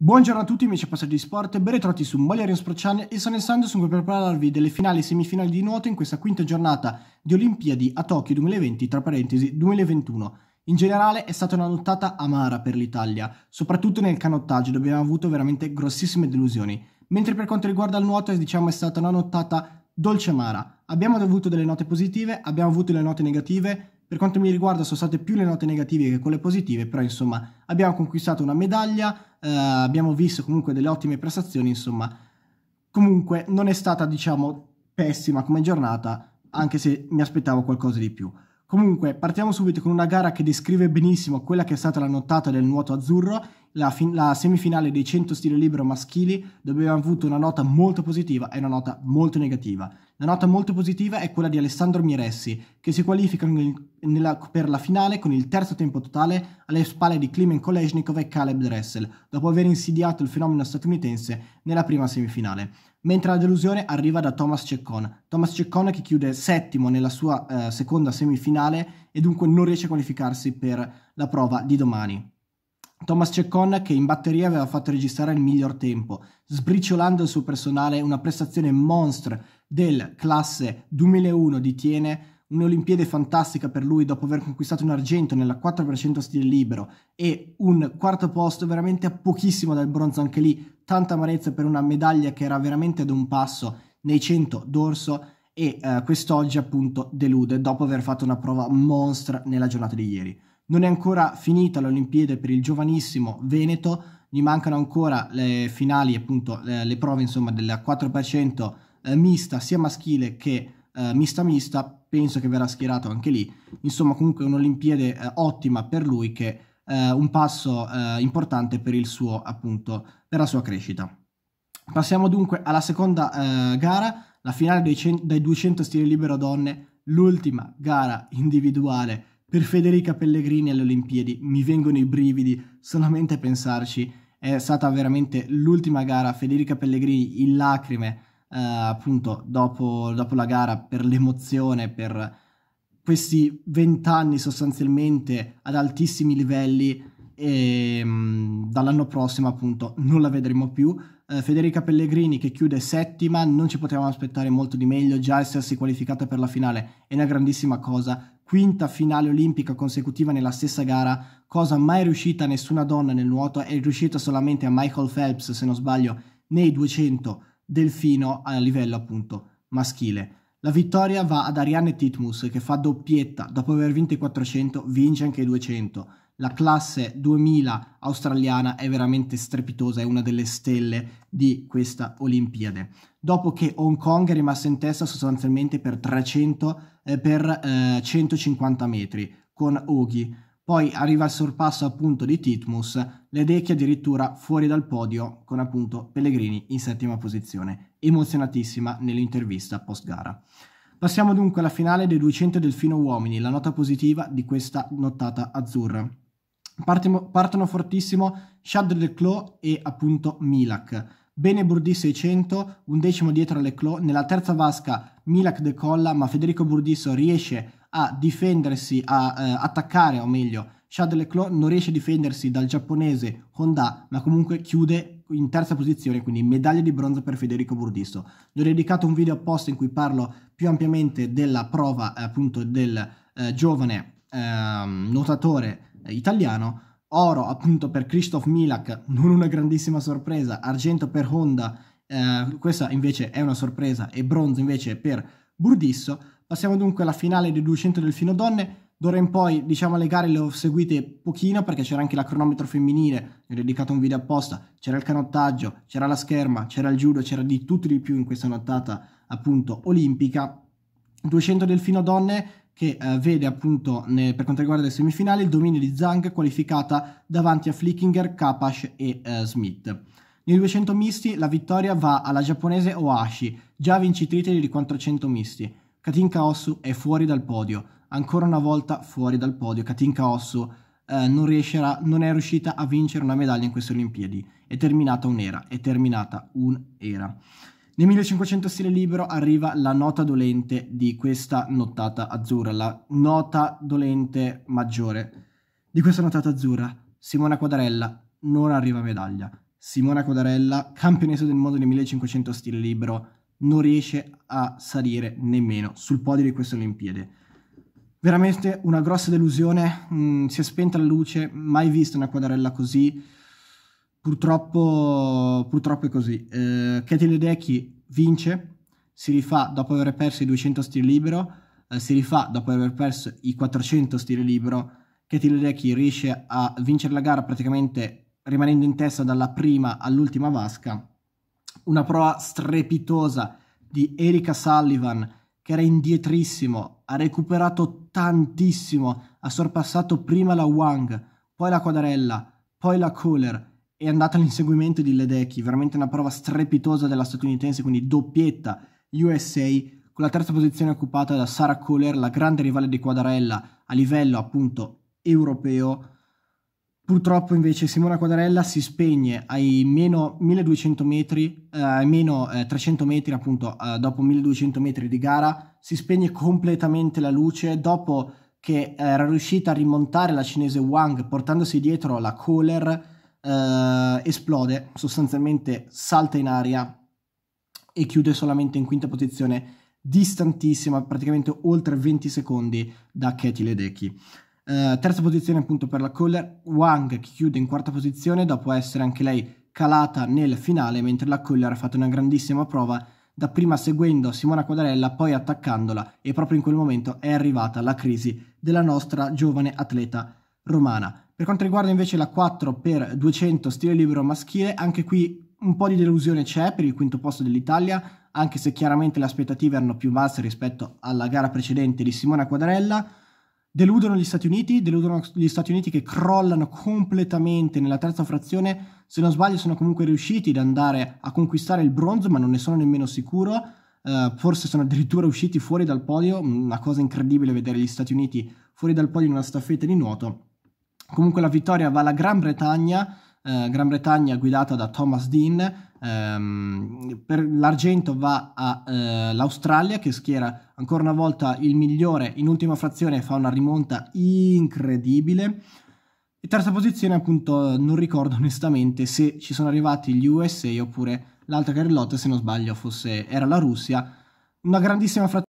Buongiorno a tutti amici appassionati di sport ben ritrovati su Moliarian Sport Channel e sono Alessandro sono qui per parlarvi delle finali e semifinali di nuoto in questa quinta giornata di Olimpiadi a Tokyo 2020 tra parentesi 2021. In generale è stata una nottata amara per l'Italia, soprattutto nel canottaggio dove abbiamo avuto veramente grossissime delusioni, mentre per quanto riguarda il nuoto diciamo è stata una nottata dolce amara. Abbiamo avuto delle note positive, abbiamo avuto delle note negative, per quanto mi riguarda sono state più le note negative che quelle positive, però insomma abbiamo conquistato una medaglia, eh, abbiamo visto comunque delle ottime prestazioni, insomma comunque non è stata diciamo pessima come giornata, anche se mi aspettavo qualcosa di più. Comunque partiamo subito con una gara che descrive benissimo quella che è stata la nottata del nuoto azzurro, la, fin- la, semifinale dei 100 stile libero maschili dove abbiamo avuto una nota molto positiva e una nota molto negativa. La nota molto positiva è quella di Alessandro Miressi, che si qualifica nel, nella, per la finale con il terzo tempo totale alle spalle di Klimen Kolesnikov e Caleb Dressel, dopo aver insidiato il fenomeno statunitense nella prima semifinale. Mentre la delusione arriva da Thomas Ceccon. Thomas Ceccon che chiude settimo nella sua eh, seconda semifinale e dunque non riesce a qualificarsi per la prova di domani. Thomas Ceccon che in batteria aveva fatto registrare il miglior tempo, sbriciolando il suo personale una prestazione monstre del classe 2001 di Tiene, un'Olimpiade fantastica per lui dopo aver conquistato un argento nella 4% stile libero e un quarto posto veramente a pochissimo dal bronzo anche lì, tanta amarezza per una medaglia che era veramente ad un passo nei 100 d'orso e eh, quest'oggi appunto delude dopo aver fatto una prova monstra nella giornata di ieri. Non è ancora finita l'Olimpiade per il giovanissimo Veneto, gli mancano ancora le finali, appunto le, le prove insomma della 4% eh, mista sia maschile che eh, mista mista, penso che verrà schierato anche lì. Insomma comunque un'Olimpiade eh, ottima per lui che è eh, un passo eh, importante per, il suo, appunto, per la sua crescita. Passiamo dunque alla seconda eh, gara, la finale dei, cen- dai 200 stile libero donne, l'ultima gara individuale per Federica Pellegrini alle Olimpiadi mi vengono i brividi solamente a pensarci. È stata veramente l'ultima gara, Federica Pellegrini in lacrime, eh, appunto, dopo, dopo, la gara per l'emozione, per questi vent'anni sostanzialmente ad altissimi livelli e ehm, mh, dall'anno prossimo appunto non la vedremo più. Eh, Federica Pellegrini che chiude settima, non ci potevamo aspettare molto di meglio, già essersi qualificata per la finale è una grandissima cosa, quinta finale olimpica consecutiva nella stessa gara, cosa mai riuscita a nessuna donna nel nuoto, è riuscita solamente a Michael Phelps, se non sbaglio, nei 200 delfino a livello appunto maschile. La vittoria va ad Ariane Titmus che fa doppietta, dopo aver vinto i 400 vince anche i 200 la classe 2000 australiana è veramente strepitosa, è una delle stelle di questa Olimpiade. Dopo che Hong Kong è rimasta in testa sostanzialmente per, 300, eh, per eh, 150 metri con Ogi. Poi arriva il sorpasso appunto di Titmus, Ledecchi addirittura fuori dal podio con appunto Pellegrini in settima posizione, emozionatissima nell'intervista post gara. Passiamo dunque alla finale dei 200 Delfino Uomini, la nota positiva di questa nottata azzurra. Partimo, partono fortissimo Shad Leclos e appunto Milak. Bene Burdi 600, un decimo dietro Leclos. Nella terza vasca Milak decolla, ma Federico Burdisso riesce a difendersi, a eh, attaccare, o meglio, Shad Leclos non riesce a difendersi dal giapponese Honda, ma comunque chiude in terza posizione, quindi medaglia di bronzo per Federico Burdisso. Gli ho dedicato un video apposta in cui parlo più ampiamente della prova eh, appunto del eh, giovane eh, nuotatore eh, italiano, oro appunto per Christoph Milak, non una grandissima sorpresa, argento per Honda, eh, questa invece è una sorpresa, e bronzo invece per Burdisso. Passiamo dunque alla finale dei 200 delfino donne. D'ora in poi, diciamo, le gare le ho seguite pochino perché c'era anche la cronometro femminile, ne ho dedicato un video apposta, c'era il canottaggio, c'era la scherma, c'era il judo, c'era di tutto di più in questa nottata appunto olimpica. 200 delfino donne che eh, vede appunto ne, per quanto riguarda le semifinali il dominio di Zhang qualificata davanti a Flickinger, Kapash e eh, Smith. Nei 200 misti la vittoria va alla giapponese Oashi, già vincitrice di 400 misti. Katinka Osu è fuori dal podio, ancora una volta fuori dal podio. Katinka Osu eh, non, riescerà, non è riuscita a vincere una medaglia in queste Olimpiadi. È terminata un'era, è terminata un'era. Nel 1500 stile libero arriva la nota dolente di questa nottata azzurra, la nota dolente maggiore di questa nottata azzurra. Simona Quadarella non arriva a medaglia. Simona Quadarella, campionessa del mondo nel 1500 stile libero, non riesce a salire nemmeno sul podio di queste Olimpiadi. Veramente una grossa delusione, mm, si è spenta la luce, mai vista una Quadarella così Purtroppo, purtroppo è così. Eh, Katie Ledecky vince, si rifà dopo aver perso i 200 stile libero, eh, si rifà dopo aver perso i 400 stile libero. Katie Ledecky riesce a vincere la gara praticamente rimanendo in testa dalla prima all'ultima vasca. Una prova strepitosa di Erika Sullivan che era indietrissimo, ha recuperato tantissimo, ha sorpassato prima la Wang, poi la Quadarella, poi la Kohler è andata all'inseguimento di Ledecky, veramente una prova strepitosa della statunitense, quindi doppietta USA, con la terza posizione occupata da Sarah Kohler, la grande rivale di Quadarella a livello appunto europeo. Purtroppo invece Simona Quadarella si spegne ai meno 1200 metri, eh, ai meno eh, 300 metri appunto eh, dopo 1200 metri di gara, si spegne completamente la luce dopo che era riuscita a rimontare la cinese Wang portandosi dietro la Kohler eh, esplode, sostanzialmente salta in aria e chiude solamente in quinta posizione, distantissima, praticamente oltre 20 secondi da Katie Ledecky. Eh, terza posizione appunto per la Kohler, Wang che chiude in quarta posizione dopo essere anche lei calata nel finale, mentre la Kohler ha fatto una grandissima prova dapprima seguendo Simona Quadarella, poi attaccandola e proprio in quel momento è arrivata la crisi della nostra giovane atleta romana. Per quanto riguarda invece la 4x200 stile libero maschile, anche qui un po' di delusione c'è per il quinto posto dell'Italia, anche se chiaramente le aspettative erano più basse rispetto alla gara precedente di Simona Quadarella. Deludono gli Stati Uniti, deludono gli Stati Uniti che crollano completamente nella terza frazione. Se non sbaglio sono comunque riusciti ad andare a conquistare il bronzo, ma non ne sono nemmeno sicuro. Uh, forse sono addirittura usciti fuori dal podio, una cosa incredibile vedere gli Stati Uniti fuori dal podio in una staffetta di nuoto Comunque la vittoria va alla Gran Bretagna, eh, Gran Bretagna guidata da Thomas Dean, ehm, per l'argento va all'Australia eh, che schiera ancora una volta il migliore in ultima frazione e fa una rimonta incredibile. E terza posizione appunto non ricordo onestamente se ci sono arrivati gli USA oppure l'altra carellotta se non sbaglio fosse, era la Russia. Una grandissima frazione.